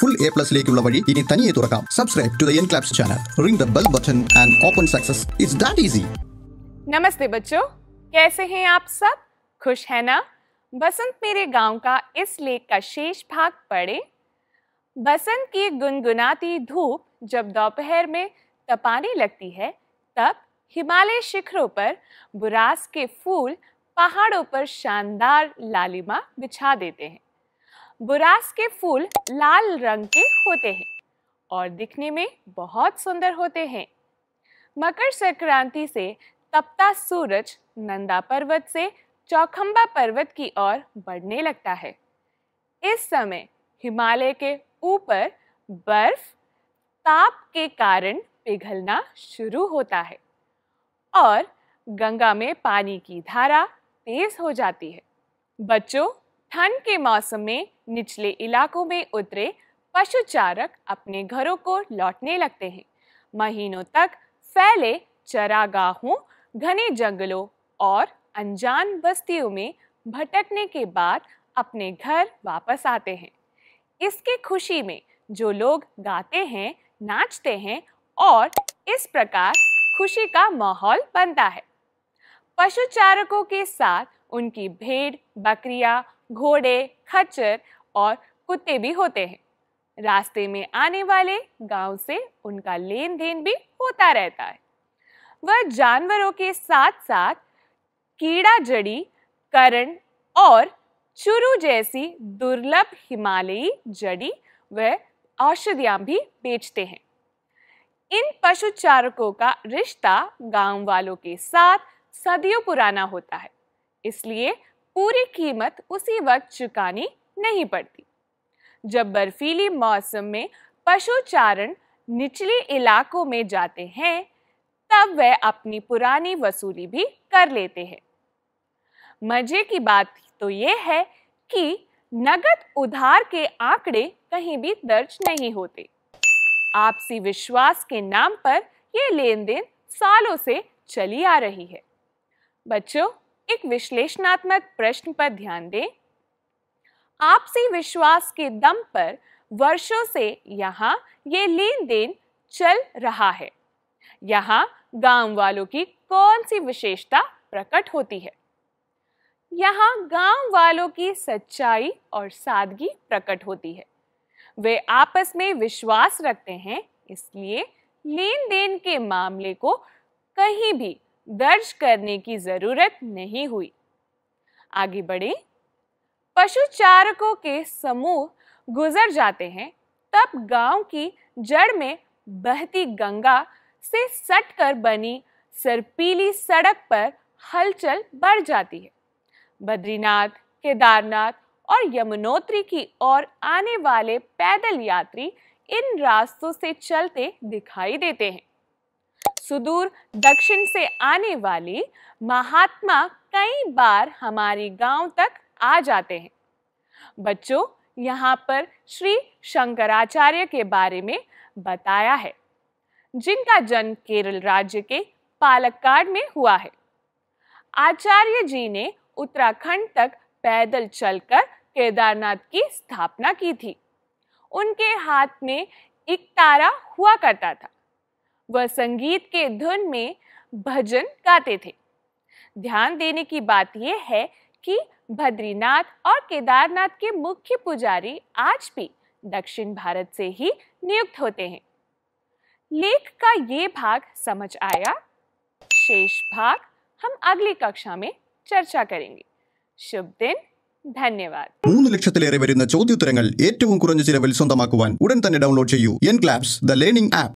full A പ്ലസിലേക്കുള്ള വഴി ഇനി തനിയെ തുറക്കാം subscribe to the N claps channel ring the bell button and open success it's that easy नमस्ते बच्चों कैसे हैं आप सब खुश है ना बसंत मेरे गांव का इस लेख का शेष भाग पढ़े बसंत की गुनगुनाती धूप जब दोपहर में तपाने लगती है तब हिमालय शिखरों पर बुरास के फूल पहाड़ों पर शानदार लालिमा बिछा देते हैं बुरास के फूल लाल रंग के होते हैं और दिखने में बहुत सुंदर होते हैं मकर संक्रांति से तपता सूरज नंदा पर्वत से चौखंबा पर्वत की ओर बढ़ने लगता है इस समय हिमालय के ऊपर बर्फ ताप के कारण पिघलना शुरू होता है और गंगा में पानी की धारा तेज हो जाती है बच्चों ठंड के मौसम में निचले इलाकों में उतरे पशु चारक अपने घरों को लौटने लगते हैं महीनों तक फैले चरागाहों घने जंगलों और अनजान बस्तियों में भटकने के बाद अपने घर वापस आते हैं इसकी खुशी में जो लोग गाते हैं नाचते हैं और इस प्रकार खुशी का माहौल बनता है पशु चारकों के साथ उनकी भेड़ बकरियां घोड़े खच्चर और कुत्ते भी होते हैं रास्ते में आने वाले गांव से उनका लेन देन भी होता रहता है वह जानवरों के साथ साथ कीड़ा जड़ी करण और चुरु जैसी दुर्लभ हिमालयी जड़ी व औषधियाँ भी बेचते हैं इन पशु चारकों का रिश्ता गांव वालों के साथ सदियों पुराना होता है इसलिए पूरी कीमत उसी वक्त चुकानी नहीं पड़ती जब बर्फीली मौसम में पशु चारण निचले इलाकों में जाते हैं तब वह अपनी पुरानी वसूली भी कर लेते हैं मजे की बात तो ये है कि नगद उधार के आंकड़े कहीं भी दर्ज नहीं होते आपसी विश्वास के नाम पर यह लेन देन सालों से चली आ रही है बच्चों एक विश्लेषणात्मक प्रश्न पर ध्यान दें आपसी विश्वास के दम पर वर्षों से यहाँ ये लेन देन चल रहा है यहाँ गांव वालों की कौन सी विशेषता प्रकट होती है यहाँ गांव वालों की सच्चाई और सादगी प्रकट होती है वे आपस में विश्वास रखते हैं इसलिए लेन देन के मामले को कहीं भी दर्ज करने की जरूरत नहीं हुई आगे बढ़े पशु चारकों के समूह गुजर जाते हैं तब गांव की जड़ में बहती गंगा से सटकर बनी सरपीली सड़क पर हलचल बढ़ जाती है बद्रीनाथ केदारनाथ और यमुनोत्री की ओर आने वाले पैदल यात्री इन रास्तों से चलते दिखाई देते हैं सुदूर दक्षिण से आने वाले महात्मा कई बार हमारे गांव तक आ जाते हैं बच्चों यहाँ पर श्री शंकराचार्य के बारे में बताया है जिनका जन्म केरल राज्य के पालक्काड में हुआ है आचार्य जी ने उत्तराखंड तक पैदल चलकर केदारनाथ की स्थापना की थी उनके हाथ में एक तारा हुआ करता था वह संगीत के धुन में भजन गाते थे ध्यान देने की बात यह है कि बद्रीनाथ और केदारनाथ के मुख्य पुजारी आज भी दक्षिण भारत से ही नियुक्त होते हैं लेख का ये भाग समझ आया शेष भाग हम अगली कक्षा में चर्चा करेंगे शुभ दिन ധന്യവാദ് മൂന്ന് ലക്ഷത്തിലേറെ വരുന്ന ചോദ്യോത്തരങ്ങൾ ഏറ്റവും കുറഞ്ഞ ചിലവിൽ സ്വന്തമാക്കുവാൻ ഉടൻ തന്നെ ഡൗൺലോഡ് ചെയ്യൂ N claps the learning app